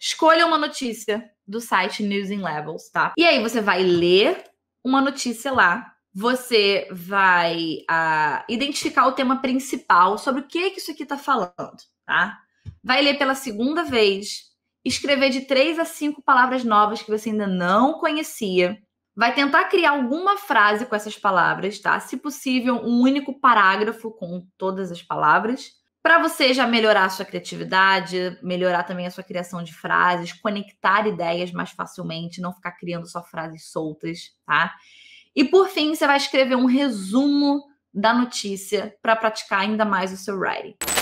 escolha uma notícia do site News in Levels, tá? E aí você vai ler uma notícia lá. Você vai uh, identificar o tema principal sobre o que, que isso aqui está falando, tá? Vai ler pela segunda vez, escrever de três a cinco palavras novas que você ainda não conhecia. Vai tentar criar alguma frase com essas palavras, tá? Se possível, um único parágrafo com todas as palavras para você já melhorar a sua criatividade, melhorar também a sua criação de frases, conectar ideias mais facilmente, não ficar criando só frases soltas, tá? E por fim, você vai escrever um resumo da notícia para praticar ainda mais o seu writing.